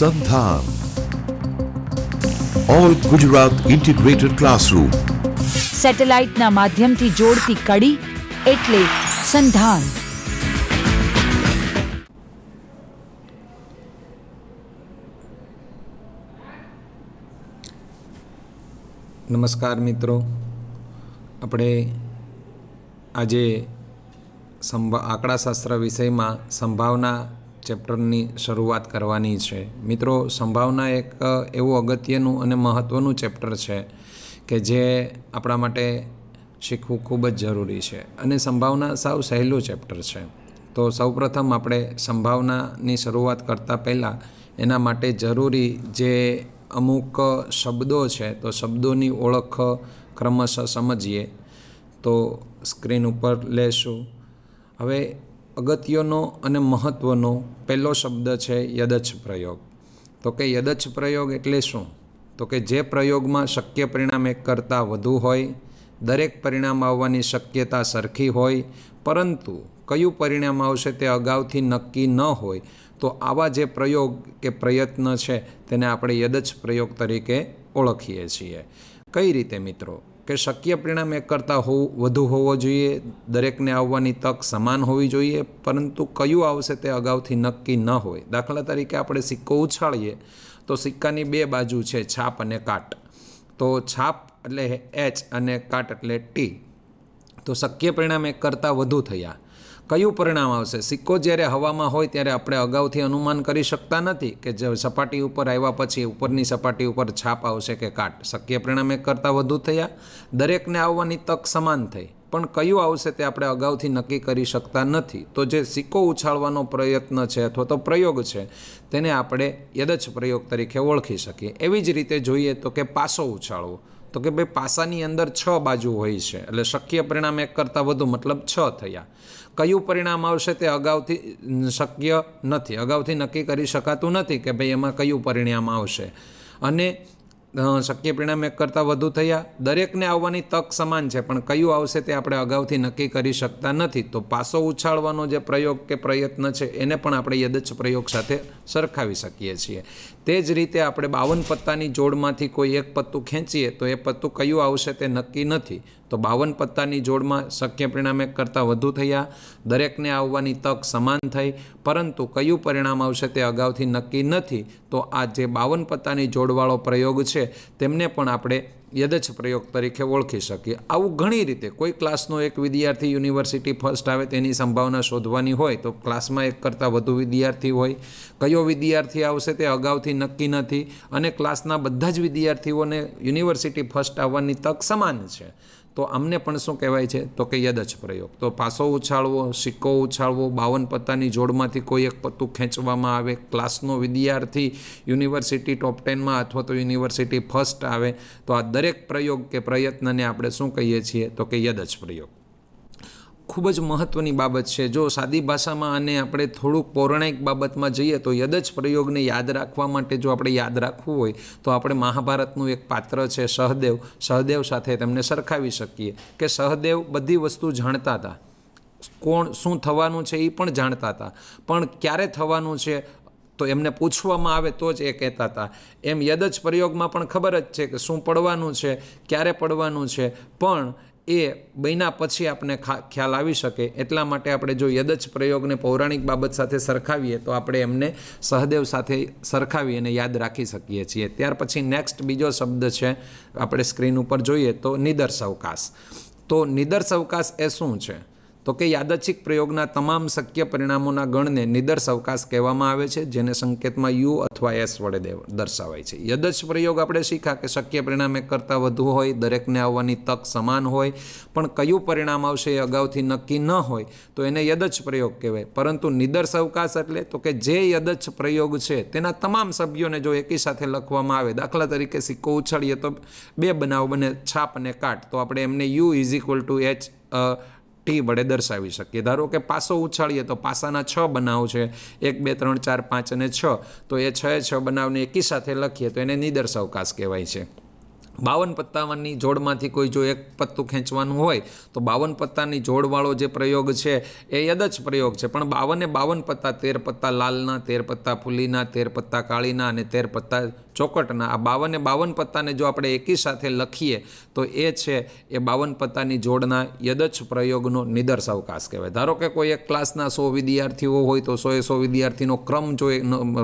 સંધાન all Gujarat integrated classroom સેટેલાઇટના માધ્યમથી જોડતી કડી એટલે સંધાન નમસ્કાર મિત્રો આપણે આજે સંભા આંકડાશાસ્ત્ર વિષયમાં સંભાવના ચેપ્ટરની શરૂઆત કરવાની છે મિત્રો સંભાવના એક એવું અગત્યનું અને મહત્ત્વનું ચેપ્ટર છે કે જે આપણા માટે શીખવું ખૂબ જ જરૂરી છે અને સંભાવના સાવ સહેલું ચેપ્ટર છે તો સૌપ્રથમ આપણે સંભાવનાની શરૂઆત કરતાં પહેલાં એના માટે જરૂરી જે અમુક શબ્દો છે તો શબ્દોની ઓળખ ક્રમશઃ સમજીએ તો સ્ક્રીન ઉપર લેશું હવે અગત્યનો અને મહત્ત્વનો પહેલો શબ્દ છે યદચ્છ પ્રયોગ તો કે યદચ્છ પ્રયોગ એટલે શું તો કે જે પ્રયોગમાં શક્ય પરિણામ એક કરતાં વધુ હોય દરેક પરિણામ આવવાની શક્યતા સરખી હોય પરંતુ કયું પરિણામ આવશે તે અગાઉથી નક્કી ન હોય તો આવા જે પ્રયોગ કે પ્રયત્ન છે તેને આપણે યદચ્છ પ્રયોગ તરીકે ઓળખીએ છીએ કઈ રીતે મિત્રો કે શક્ય પરિણામ એક કરતાં હોવું વધુ હોવો જોઈએ દરેકને આવવાની તક સમાન હોવી જોઈએ પરંતુ કયું આવશે તે અગાઉથી નક્કી ન હોય દાખલા તરીકે આપણે સિક્કો ઉછાળીએ તો સિક્કાની બે બાજુ છે છાપ અને કાટ તો છાપ એટલે એચ અને કાટ એટલે ટી તો શક્ય પરિણામ એક કરતાં વધુ થયા કયું પરિણામ આવશે સિક્કો જ્યારે હવામાં હોય ત્યારે આપણે અગાઉથી અનુમાન કરી શકતા નથી કે જે સપાટી ઉપર આવ્યા પછી ઉપરની સપાટી ઉપર છાપ આવશે કે કાટ શક્ય પરિણામ એક કરતાં વધુ થયા દરેકને આવવાની તક સમાન થઈ પણ કયું આવશે તે આપણે અગાઉથી નક્કી કરી શકતા નથી તો જે સિક્કો ઉછાળવાનો પ્રયત્ન છે અથવા તો પ્રયોગ છે તેને આપણે યદચ પ્રયોગ તરીકે ઓળખી શકીએ એવી જ રીતે જોઈએ તો કે પાસો ઉછાળવો તો કે ભાઈ પાસાની અંદર છ બાજુ હોય છે એટલે શક્ય પરિણામ એક કરતાં વધુ મતલબ છ થયા કયું પરિણામ આવશે તે અગાઉથી શક્ય નથી અગાઉથી નક્કી કરી શકાતું નથી કે ભાઈ એમાં કયું પરિણામ આવશે અને શક્ય પરિણામ એક કરતાં વધુ થયા દરેકને આવવાની તક સમાન છે પણ કયું આવશે તે આપણે અગાઉથી નક્કી કરી શકતા નથી તો પાસો ઉછાળવાનો જે પ્રયોગ કે પ્રયત્ન છે એને પણ આપણે યદચ્છ પ્રયોગ સાથે સરખાવી શકીએ છીએ તે જ રીતે આપણે બાવન પત્તાની જોડમાંથી કોઈ એક પત્તું ખેંચીએ તો એ પત્તું કયું આવશે તે નક્કી નથી તો બાવન પત્તાની જોડમાં શક્ય પરિણામ એક કરતાં વધુ થયા દરેકને આવવાની તક સમાન થઈ પરંતુ કયું પરિણામ આવશે તે અગાઉથી નક્કી નથી તો આ જે બાવન પત્તાની જોડવાળો પ્રયોગ છે તેમને પણ આપણે યદચ પ્રયોગ તરીકે ઓળખી શકીએ આવું ઘણી રીતે કોઈ ક્લાસનો એક વિદ્યાર્થી યુનિવર્સિટી ફર્સ્ટ આવે તેની સંભાવના શોધવાની હોય તો ક્લાસમાં એક કરતાં વધુ વિદ્યાર્થી હોય કયો વિદ્યાર્થી આવશે તે અગાઉથી નક્કી નથી અને ક્લાસના બધા જ વિદ્યાર્થીઓને યુનિવર્સિટી ફર્સ્ટ આવવાની તક સમાન છે તો આમને પણ શું કહેવાય છે તો કે યદચ પ્રયોગ તો પાસો ઉછાળવો સિક્કો ઉછાળવો બાવન પત્તાની જોડમાંથી કોઈ એક પત્તું ખેંચવામાં આવે ક્લાસનો વિદ્યાર્થી યુનિવર્સિટી ટોપ ટેનમાં અથવા તો યુનિવર્સિટી ફર્સ્ટ આવે તો આ દરેક પ્રયોગ કે પ્રયત્નને આપણે શું કહીએ છીએ તો કે યદચ પ્રયોગ ખૂબ જ મહત્ત્વની બાબત છે જો સાદી ભાષામાં અને આપણે થોડુંક પૌરાણિક બાબતમાં જઈએ તો યદ જ પ્રયોગને યાદ રાખવા માટે જો આપણે યાદ રાખવું હોય તો આપણે મહાભારતનું એક પાત્ર છે સહદેવ સહદેવ સાથે તેમને સરખાવી શકીએ કે સહદેવ બધી વસ્તુ જાણતા હતા કોણ શું થવાનું છે એ પણ જાણતા હતા પણ ક્યારે થવાનું છે તો એમને પૂછવામાં આવે તો જ એ કહેતા હતા એમ યદજ પ્રયોગમાં પણ ખબર જ છે કે શું પડવાનું છે ક્યારે પડવાનું છે પણ એ બન્યા પછી આપણે ખ્યાલ આવી શકે એટલા માટે આપણે જો યદચ પ્રયોગને પૌરાણિક બાબત સાથે સરખાવીએ તો આપણે એમને સહદેવ સાથે સરખાવી અને યાદ રાખી શકીએ છીએ ત્યાર પછી નેક્સ્ટ બીજો શબ્દ છે આપણે સ્ક્રીન ઉપર જોઈએ તો નિદર્શ અવકાશ તો નિદર્શ અવકાશ એ શું છે તો કે યાદચ્છિક પ્રયોગના તમામ શક્ય પરિણામોના ગણને નિદર્શ અવકાશ કહેવામાં આવે છે જેને સંકેતમાં યુ અથવા એસ વડે દર્શાવાય છે યદચ્છ પ્રયોગ આપણે શીખ્યા કે શક્ય પરિણામ એક કરતાં વધુ હોય દરેકને આવવાની તક સમાન હોય પણ કયું પરિણામ આવશે એ અગાઉથી નક્કી ન હોય તો એને યદચ્છ પ્રયોગ કહેવાય પરંતુ નિદર્શ અવકાશ એટલે તો કે જે યદચ્છ પ્રયોગ છે તેના તમામ સભ્યોને જો એકી સાથે લખવામાં આવે દાખલા તરીકે સિક્કો ઉછાળીએ તો બે બનાવ બને છાપ અને કાટ તો આપણે એમને U is equal to H T વડે દર્શાવી શકીએ ધારો કે પાસો ઉછાળીએ તો પાસાના છ બનાવ છે એક બે ત્રણ ચાર પાંચ અને છ તો એ છ છ બનાવને એકી સાથે લખીએ તો એને નિદર્શ અવકાશ કહેવાય છે બાવન પત્તાની જોડમાંથી કોઈ જો એક પત્તું ખેંચવાનું હોય તો બાવન પત્તાની જોડવાળો જે પ્રયોગ છે એ યદચ પ્રયોગ છે પણ બાવને બાવન પત્તા તેર પત્તા લાલના તેર પત્તા ફૂલીના તેર પત્તા કાળીના અને તેર પત્તા ચોકટના આ બાવને બાવન પત્તાને જો આપણે એકી સાથે લખીએ તો એ છે એ બાવન પત્તાની જોડના યદચ પ્રયોગનો નિદર્શ અવકાશ કહેવાય ધારો કે કોઈ એક ક્લાસના સો વિદ્યાર્થીઓ હોય તો સોએ સો વિદ્યાર્થીનો ક્રમ જો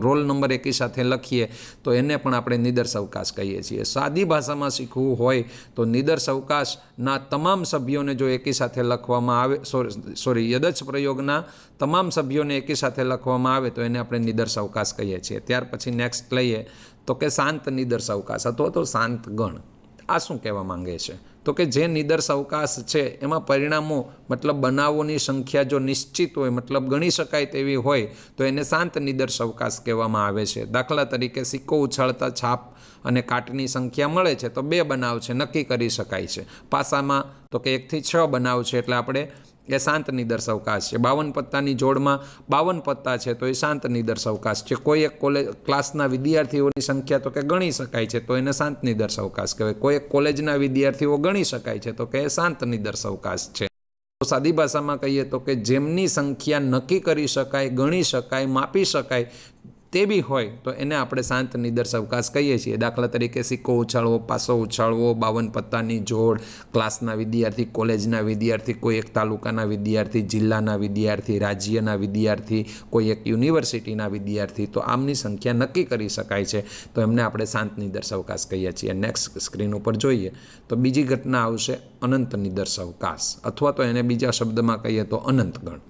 રોલ નંબર એકી સાથે લખીએ તો એને પણ આપણે નિદર્શ અવકાશ કહીએ છીએ સાદી ભાષામાં ભાષામાં શીખવું હોય તો નિદર્શ અવકાશના તમામ સભ્યોને જો એકી સાથે લખવામાં આવે સોરી સોરી યદચ પ્રયોગના તમામ સભ્યોને એકી સાથે લખવામાં આવે તો એને આપણે નિદર્શ અવકાશ કહીએ છીએ ત્યાર પછી નેક્સ્ટ લઈએ તો કે શાંત નિદર્શ અવકાશ અથવા તો શાંત ગણ આ શું કહેવા માંગે છે તો કે જે નિદર્શ અવકાશ છે એમાં પરિણામો મતલબ બનાવોની સંખ્યા જો નિશ્ચિત હોય મતલબ ગણી શકાય તેવી હોય તો એને શાંત નિદર્શ અવકાશ કહેવામાં આવે છે દાખલા તરીકે સિક્કો ઉછાળતા છાપ અને કાટની સંખ્યા મળે છે તો બે બનાવ છે નક્કી કરી શકાય છે પાસામાં તો કે એકથી છ બનાવ છે એટલે આપણે એ શાંત નિદર્શવકાશ છે બાવન પત્તાની જોડમાં બાવન પત્તા છે તો એ શાંત નિદર્શવકાશ છે કોઈ એક કોલેજ ક્લાસના વિદ્યાર્થીઓની સંખ્યા તો કે ગણી શકાય છે તો એને શાંત નિદર્શવકાશ કહેવાય કોઈ એક કોલેજના વિદ્યાર્થીઓ ગણી શકાય છે તો કે એ શાંત નિદર્શવકાશ છે તો સાદી ભાષામાં કહીએ તો કે જેમની સંખ્યા નક્કી કરી શકાય ગણી શકાય માપી શકાય તે બી હોય તો એને આપણે શાંત નિદર્શ અવકાશ કહીએ છીએ દાખલા તરીકે સિક્કો ઉછાળવો પાસો ઉછાળવો બાવન પત્તાની જોડ ક્લાસના વિદ્યાર્થી કોલેજના વિદ્યાર્થી કોઈ એક તાલુકાના વિદ્યાર્થી જિલ્લાના વિદ્યાર્થી રાજ્યના વિદ્યાર્થી કોઈ એક યુનિવર્સિટીના વિદ્યાર્થી તો આમની સંખ્યા નક્કી કરી શકાય છે તો એમને આપણે શાંત નિદર્શ અવકાશ કહીએ છીએ નેક્સ્ટ સ્ક્રીન ઉપર જોઈએ તો બીજી ઘટના આવશે અનંત નિદર્શ અવકાશ અથવા તો એને બીજા શબ્દમાં કહીએ તો અનંતગણ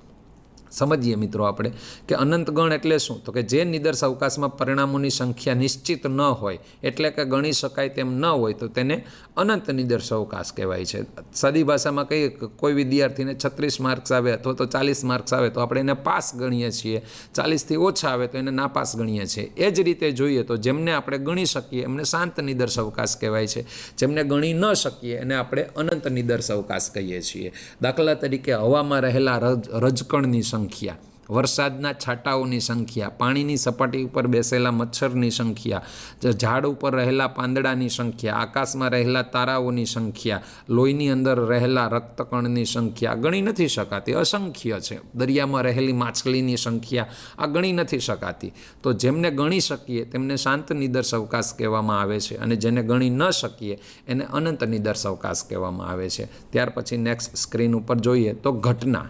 સમજીએ મિત્રો આપણે કે અનંતગણ એટલે શું તો કે જે નિદર્શ અવકાશમાં પરિણામોની સંખ્યા નિશ્ચિત ન હોય એટલે કે ગણી શકાય તેમ ન હોય તો તેને અનંત નિદર્શ અવકાશ કહેવાય છે સાદી ભાષામાં કહીએ કોઈ વિદ્યાર્થીને છત્રીસ માર્ક્સ આવે અથવા તો ચાલીસ માર્ક્સ આવે તો આપણે એને પાસ ગણીએ છીએ ચાલીસથી ઓછા આવે તો એને નાપાસ ગણીએ છીએ એ જ રીતે જોઈએ તો જેમને આપણે ગણી શકીએ એમને શાંત નિદર્શ અવકાશ કહેવાય છે જેમને ગણી ન શકીએ એને આપણે અનંત નિદર્શ અવકાશ કહીએ છીએ દાખલા તરીકે હવામાં રહેલા રજ રજકણની સંખ્યા વરસાદના છાંટાઓની સંખ્યા પાણીની સપાટી ઉપર બેસેલા મચ્છરની સંખ્યા ઝાડ ઉપર રહેલા પાંદડાની સંખ્યા આકાશમાં રહેલા તારાઓની સંખ્યા લોહીની અંદર રહેલા રક્તકણની સંખ્યા ગણી નથી શકાતી અસંખ્ય છે દરિયામાં રહેલી માછલીની સંખ્યા આ ગણી નથી શકાતી તો જેમને ગણી શકીએ તેમને શાંત નિદર્શ અવકાશ કહેવામાં આવે છે અને જેને ગણી ન શકીએ એને અનંત નિદર્શ અવકાશ કહેવામાં આવે છે ત્યાર પછી નેક્સ્ટ સ્ક્રીન ઉપર જોઈએ તો ઘટના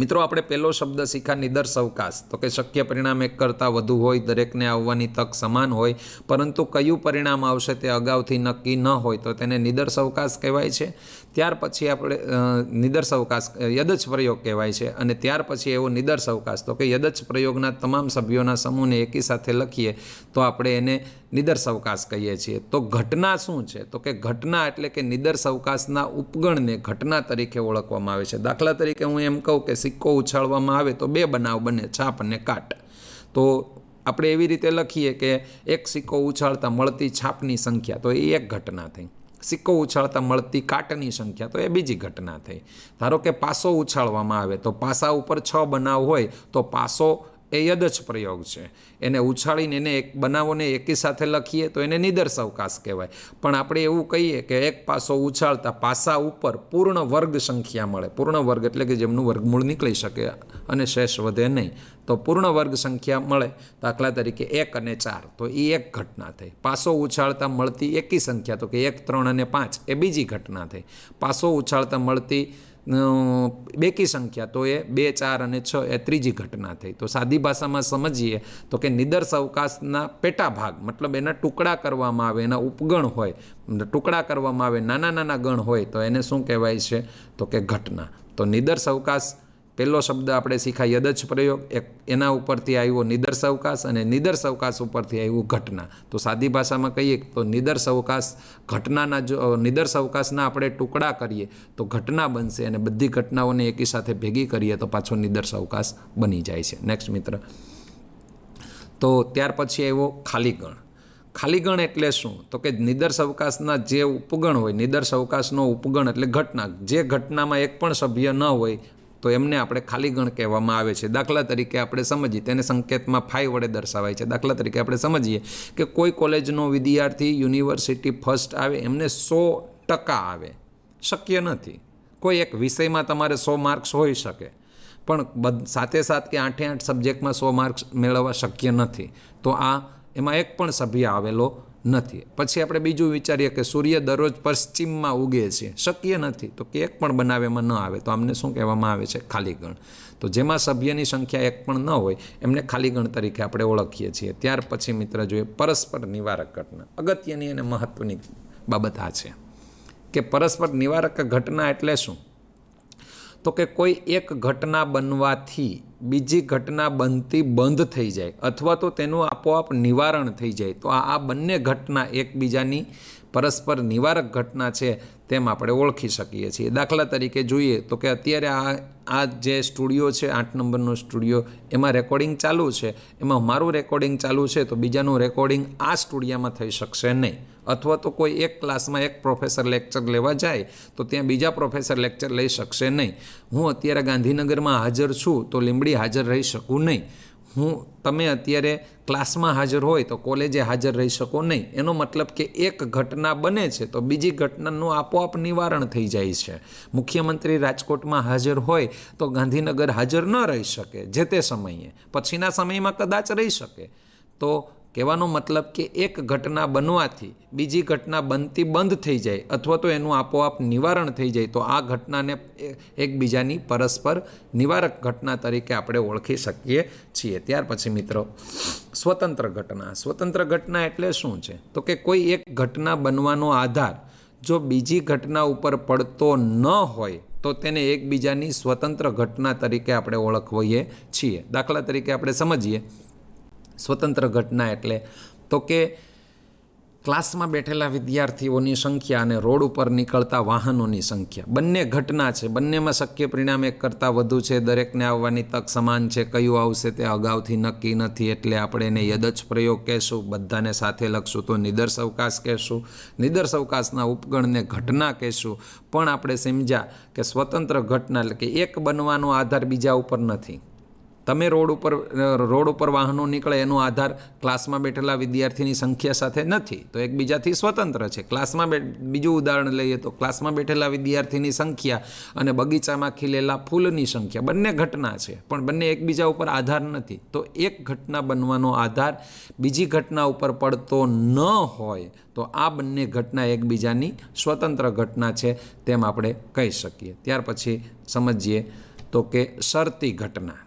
મિત્રો આપણે પહેલો શબ્દ શીખ્યા નિદર સવકાશ તો કે શક્ય પરિણામ એક કરતાં વધુ હોય દરેકને આવવાની તક સમાન હોય પરંતુ કયું પરિણામ આવશે તે અગાઉથી નક્કી ન હોય તો તેને નિદર સવકાશ કહેવાય છે ત્યાર પછી આપણે નિદર્શ અવકાશ યદચ પ્રયોગ કહેવાય છે અને ત્યાર પછી એવો નિદર્શ અવકાશ તો કે યદચ પ્રયોગના તમામ સભ્યોના સમૂહને એકી સાથે લખીએ તો આપણે એને નિદર્શ અવકાશ કહીએ છીએ તો ઘટના શું છે તો કે ઘટના એટલે કે નિદર્શ અવકાશના ઉપગણને ઘટના તરીકે ઓળખવામાં આવે છે દાખલા તરીકે હું એમ કહું કે સિક્કો ઉછાળવામાં આવે તો બે બનાવ બને છાપ અને કાટ તો આપણે એવી રીતે લખીએ કે એક સિક્કો ઉછાળતા મળતી છાપની સંખ્યા તો એ એક ઘટના થઈ સિક્કો ઉછાળતા મળતી કાટની સંખ્યા તો એ બીજી ઘટના થઈ ધારો કે પાસો ઉછાળવામાં આવે તો પાસા ઉપર છ બનાવ હોય તો પાસો એ યદ પ્રયોગ છે એને ઉછાળીને એને એક બનાવોને એકી સાથે લખીએ તો એને નિદર્શ અવકાશ કહેવાય પણ આપણે એવું કહીએ કે એક પાસો ઉછાળતા પાસા ઉપર પૂર્ણ વર્ગ સંખ્યા મળે પૂર્ણ વર્ગ એટલે કે જેમનું વર્ગમૂળ નીકળી શકે અને શેષ વધે નહીં તો પૂર્ણ વર્ગ સંખ્યા મળે દાખલા તરીકે એક અને ચાર તો એ એક ઘટના થઈ પાસો ઉછાળતા મળતી એકી સંખ્યા તો કે એક ત્રણ અને પાંચ એ બીજી ઘટના થઈ પાસો ઉછાળતા મળતી બેકી સંખ્યા તો એ બે ચાર અને છ એ ત્રીજી ઘટના થઈ તો સાદી ભાષામાં સમજીએ તો કે નિદર્શ અવકાશના પેટા ભાગ મતલબ એના ટુકડા કરવામાં આવે એના ઉપગણ હોય ટુકડા કરવામાં આવે નાના નાના ગણ હોય તો એને શું કહેવાય છે તો કે ઘટના તો નિદર્શ અવકાશ પહેલો શબ્દ આપણે શીખાય યદચ પ્રયોગ એક એના ઉપરથી આવ્યો નિદર્શ અવકાશ અને નિદર્શ અવકાશ ઉપરથી આવ્યું ઘટના તો સાદી ભાષામાં કહીએ તો નિદર્શ અવકાશ ઘટનાના જો નિદર્શ અવકાશના આપણે ટુકડા કરીએ તો ઘટના બનશે અને બધી ઘટનાઓને એકી સાથે ભેગી કરીએ તો પાછો નિદર્શ અવકાશ બની જાય છે નેક્સ્ટ મિત્ર તો ત્યાર પછી આવ્યો ખાલીગણ ખાલીગણ એટલે શું તો કે નિદર્શ અવકાશના જે ઉપગણ હોય નિદર્શ અવકાશનો ઉપગણ એટલે ઘટના જે ઘટનામાં એક પણ સભ્ય ન હોય તો એમને આપણે ખાલી ગણ કહેવામાં આવે છે દાખલા તરીકે આપણે સમજીએ તેને સંકેતમાં ફાઈ વડે દર્શાવાય છે દાખલા તરીકે આપણે સમજીએ કે કોઈ કોલેજનો વિદ્યાર્થી યુનિવર્સિટી ફર્સ્ટ આવે એમને સો ટકા આવે શક્ય નથી કોઈ એક વિષયમાં તમારે સો માર્ક્સ હોઈ શકે પણ સાથે સાથ કે આઠે આઠ સબ્જેક્ટમાં સો માર્ક્સ મેળવવા શક્ય નથી તો આ એમાં એક પણ સભ્ય આવેલો નથી પછી આપણે બીજું વિચારીએ કે સૂર્ય દરરોજ પશ્ચિમમાં ઉગે છે શક્ય નથી તો કેક પણ બનાવેમાં ન આવે તો આમને શું કહેવામાં આવે છે ખાલી ગણ તો જેમાં સભ્યની સંખ્યા એક પણ ન હોય એમને ખાલી ગણ તરીકે આપણે ઓળખીએ છીએ ત્યાર પછી મિત્ર જોઈએ પરસ્પર નિવારક ઘટના અગત્યની અને મહત્ત્વની બાબત આ છે કે પરસ્પર નિવારક ઘટના એટલે શું તો કે કોઈ એક ઘટના બનવાથી બીજી ઘટના બનતી બંધ થઈ જાય અથવા તો તેનું આપોઆપ નિવારણ થઈ જાય તો આ બંને ઘટના એકબીજાની પરસ્પર નિવારક ઘટના છે તેમ આપણે ઓળખી શકીએ છીએ દાખલા તરીકે જોઈએ તો કે અત્યારે આ આ જે સ્ટુડિયો છે આઠ નંબરનો સ્ટુડિયો એમાં રેકોર્ડિંગ ચાલુ છે એમાં મારું રેકોર્ડિંગ ચાલુ છે તો બીજાનું રેકોર્ડિંગ આ સ્ટુડિયામાં થઈ શકશે નહીં અથવા તો કોઈ એક ક્લાસમાં એક પ્રોફેસર લેક્ચર લેવા જાય તો ત્યાં બીજા પ્રોફેસર લેક્ચર લઈ શકશે નહીં હું અત્યારે ગાંધીનગરમાં હાજર છું તો લીંબડી હાજર રહી શકું નહીં હું તમે અત્યારે ક્લાસમાં હાજર હોય તો કોલેજે હાજર રહી શકો નહીં એનો મતલબ કે એક ઘટના બને છે તો બીજી ઘટનાનું આપોઆપ નિવારણ થઈ જાય છે મુખ્યમંત્રી રાજકોટમાં હાજર હોય તો ગાંધીનગર હાજર ન રહી શકે જે તે સમયે પછીના સમયમાં કદાચ રહી શકે તો કહેવાનો મતલબ કે એક ઘટના બનવાથી બીજી ઘટના બનતી બંધ થઈ જાય અથવા તો એનું આપોઆપ નિવારણ થઈ જાય તો આ ઘટનાને એકબીજાની પરસ્પર નિવારક ઘટના તરીકે આપણે ઓળખી શકીએ છીએ ત્યાર પછી મિત્રો સ્વતંત્ર ઘટના સ્વતંત્ર ઘટના એટલે શું છે તો કે કોઈ એક ઘટના બનવાનો આધાર જો બીજી ઘટના ઉપર પડતો ન હોય તો તેને એકબીજાની સ્વતંત્ર ઘટના તરીકે આપણે ઓળખવીએ છીએ દાખલા તરીકે આપણે સમજીએ સ્વતંત્ર ઘટના એટલે તો કે ક્લાસમાં બેઠેલા વિદ્યાર્થીઓની સંખ્યા અને રોડ ઉપર નીકળતા વાહનોની સંખ્યા બંને ઘટના છે બંનેમાં શક્ય પરિણામ એક કરતાં વધુ છે દરેકને આવવાની તક સમાન છે કયું આવશે તે અગાઉથી નક્કી નથી એટલે આપણે એને યદચ પ્રયોગ કહેશું બધાને સાથે લખશું તો નિદર્શ અવકાશ કહેશું નિદર્શ અવકાશના ઉપગણને ઘટના કહેશું પણ આપણે સમજ્યા કે સ્વતંત્ર ઘટના એટલે કે એક બનવાનો આધાર બીજા ઉપર નથી તમે રોડ ઉપર રોડ ઉપર વાહનો નીકળે એનો આધાર ક્લાસમાં બેઠેલા વિદ્યાર્થીની સંખ્યા સાથે નથી તો એકબીજાથી સ્વતંત્ર છે ક્લાસમાં બીજું ઉદાહરણ લઈએ તો ક્લાસમાં બેઠેલા વિદ્યાર્થીની સંખ્યા અને બગીચામાં ખીલેલા ફૂલની સંખ્યા બંને ઘટના છે પણ બંને એકબીજા ઉપર આધાર નથી તો એક ઘટના બનવાનો આધાર બીજી ઘટના ઉપર પડતો ન હોય તો આ બંને ઘટના એકબીજાની સ્વતંત્ર ઘટના છે તેમ આપણે કહી શકીએ ત્યાર પછી સમજીએ તો કે શરતી ઘટના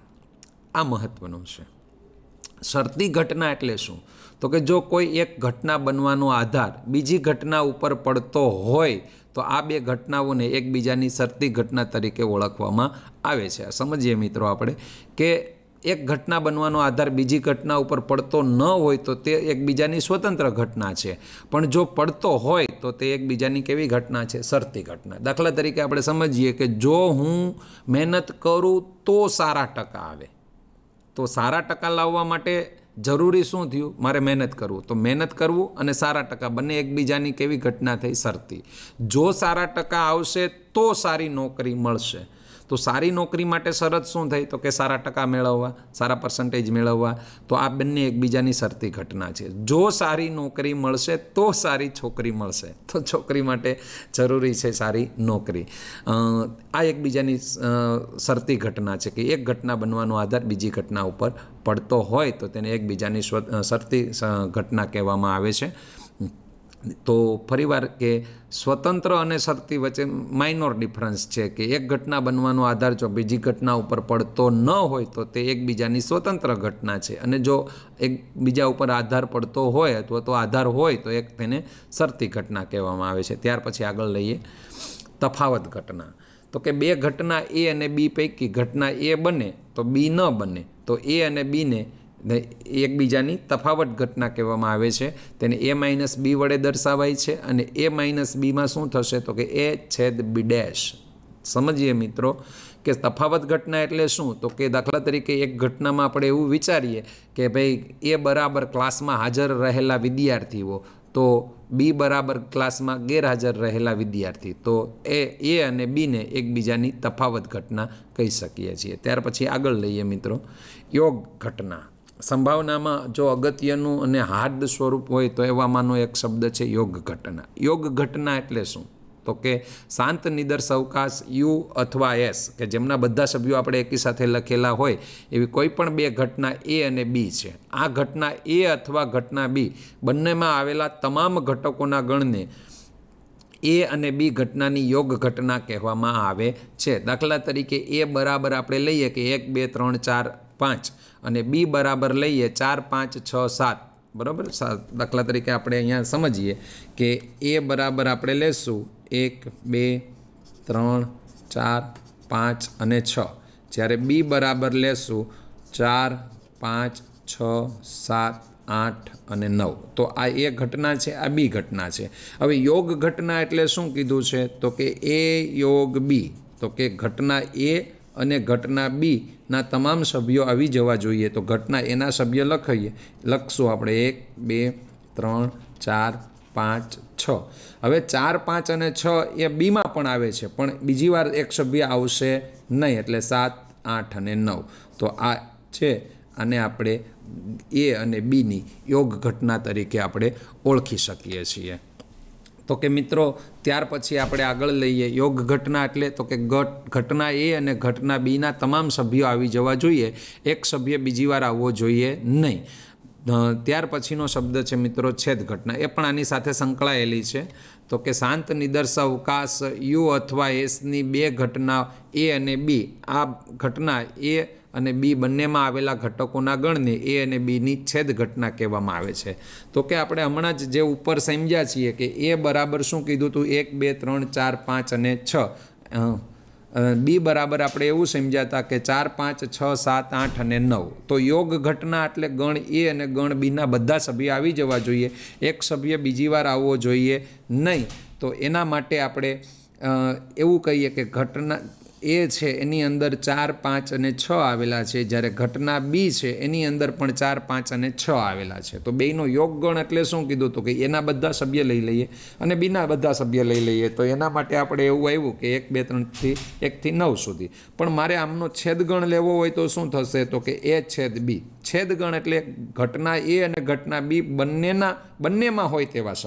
આ મહત્ત્વનું છે સરતી ઘટના એટલે શું તો કે જો કોઈ એક ઘટના બનવાનો આધાર બીજી ઘટના ઉપર પડતો હોય તો આ બે ઘટનાઓને એકબીજાની સરતી ઘટના તરીકે ઓળખવામાં આવે છે સમજીએ મિત્રો આપણે કે એક ઘટના બનવાનો આધાર બીજી ઘટના ઉપર પડતો ન હોય તો તે એકબીજાની સ્વતંત્ર ઘટના છે પણ જો પડતો હોય તો તે એકબીજાની કેવી ઘટના છે સરતી ઘટના દાખલા તરીકે આપણે સમજીએ કે જો હું મહેનત કરું તો સારા ટકા આવે તો સારા ટકા લાવવા માટે જરૂરી શું થયું મારે મહેનત કરવું તો મહેનત કરવું અને સારા ટકા બંને એકબીજાની કેવી ઘટના થઈ સરતી જો સારા ટકા આવશે તો સારી નોકરી મળશે તો સારી નોકરી માટે શરત શું થઈ તો કે સારા ટકા મેળવવા સારા પર્સન્ટેજ મેળવવા તો આ બંને એકબીજાની સરતી ઘટના છે જો સારી નોકરી મળશે તો સારી છોકરી મળશે તો છોકરી માટે જરૂરી છે સારી નોકરી આ એકબીજાની સરતી ઘટના છે કે એક ઘટના બનવાનો આધાર બીજી ઘટના ઉપર પડતો હોય તો તેને એકબીજાની સરતી ઘટના કહેવામાં આવે છે તો ફરીવાર કે સ્વતંત્ર અને શરતી વચ્ચે માઇનોર ડિફરન્સ છે કે એક ઘટના બનવાનો આધાર જો બીજી ઘટના ઉપર પડતો ન હોય તો તે એકબીજાની સ્વતંત્ર ઘટના છે અને જો એકબીજા ઉપર આધાર પડતો હોય અથવા તો આધાર હોય તો એક તેને શરતી ઘટના કહેવામાં આવે છે ત્યાર પછી આગળ લઈએ તફાવત ઘટના તો કે બે ઘટના એ અને બી પૈકી ઘટના એ બને તો બી ન બને તો એ અને બીને ને એકબીજાની તફાવત ઘટના કહેવામાં આવે છે તેને એ માઇનસ બી વડે દર્શાવાય છે અને એ માઇનસ બીમાં શું થશે તો કે એ છેદ બી ડેશ સમજીએ મિત્રો કે તફાવત ઘટના એટલે શું તો કે દાખલા તરીકે એક ઘટનામાં આપણે એવું વિચારીએ કે ભાઈ એ બરાબર ક્લાસમાં હાજર રહેલા વિદ્યાર્થીઓ તો બી બરાબર ક્લાસમાં ગેરહાજર રહેલા વિદ્યાર્થી તો એ એ અને બીને એકબીજાની તફાવત ઘટના કહી શકીએ છીએ ત્યાર પછી આગળ લઈએ મિત્રો યોગ ઘટના સંભાવનામાં જો અગત્યનું અને હાર્ડ સ્વરૂપ હોય તો એવામાંનો એક શબ્દ છે યોગ ઘટના યોગ ઘટના એટલે શું તો કે શાંત નિદર્શ અવકાશ યુ અથવા એસ કે જેમના બધા સભ્યો આપણે એકી સાથે લખેલા હોય એવી કોઈ પણ બે ઘટના એ અને બી છે આ ઘટના એ અથવા ઘટના બી બંનેમાં આવેલા તમામ ઘટકોના ગણને એ અને બી ઘટનાની યોગ ઘટના કહેવામાં આવે છે દાખલા તરીકે એ બરાબર આપણે લઈએ કે એક બે ત્રણ ચાર પાંચ અને બી બરાબર લઈએ ચાર પાંચ છ સાત બરાબર દાખલા તરીકે આપણે અહીંયા સમજીએ કે એ બરાબર આપણે લેશું એક બે ત્રણ ચાર પાંચ અને છ જ્યારે બી બરાબર લેશું ચાર પાંચ છ સાત આઠ અને નવ તો આ એ ઘટના છે આ બી ઘટના છે હવે યોગ ઘટના એટલે શું કીધું છે તો કે એ યોગ બી તો કે ઘટના એ અને ઘટના બીના તમામ સભ્યો આવી જવા જોઈએ તો ઘટના એના સભ્ય લખાઈએ લખશું આપણે એક બે ત્રણ ચાર પાંચ છ હવે ચાર પાંચ અને છ એ બીમાં પણ આવે છે પણ બીજી વાર એક સભ્ય આવશે નહીં એટલે સાત આઠ અને નવ તો આ છે આને આપણે એ અને બીની યોગ ઘટના તરીકે આપણે ઓળખી શકીએ છીએ તો કે મિત્રો ત્યાર પછી આપણે આગળ લઈએ યોગ ઘટના એટલે તો કે ઘટ ઘટના એ અને ઘટના બીના તમામ સભ્યો આવી જવા જોઈએ એક સભ્ય બીજી વાર આવવો જોઈએ નહીં ત્યાર પછીનો શબ્દ છે મિત્રો છેદ ઘટના એ પણ આની સાથે સંકળાયેલી છે તો કે શાંત નિદર્શ અવકાશ યુ અથવા એસની બે ઘટના એ અને બી આ ઘટના એ અને બી બંનેમાં આવેલા ઘટકોના ગણને એ અને બીની છેદ ઘટના કહેવામાં આવે છે તો કે આપણે હમણાં જ જે ઉપર સમજ્યા છીએ કે એ બરાબર શું કીધું હતું એક બે ત્રણ ચાર પાંચ અને છ બી બરાબર આપણે એવું સમજ્યા હતા કે ચાર પાંચ છ સાત આઠ અને નવ તો યોગ ઘટના એટલે ગણ એ અને ગણ બીના બધા સભ્ય આવી જવા જોઈએ એક સભ્ય બીજી વાર આવવો જોઈએ નહીં તો એના માટે આપણે એવું કહીએ કે ઘટના એ છે એની અંદર ચાર પાંચ અને છ આવેલા છે જ્યારે ઘટના બી છે એની અંદર પણ ચાર પાંચ અને છ આવેલા છે તો બેયનો યોગ ગણ એટલે શું કીધું તો કે એના બધા સભ્ય લઈ લઈએ અને બીના બધા સભ્ય લઈ લઈએ તો એના માટે આપણે એવું આવ્યું કે એક બે ત્રણથી એકથી નવ સુધી પણ મારે આમનો છેદગણ લેવો હોય તો શું થશે તો કે એ છેદ બી છેદગણ એટલે ઘટના એ અને ઘટના બી બંનેના બંનેમાં હોય તેવા શબ્દ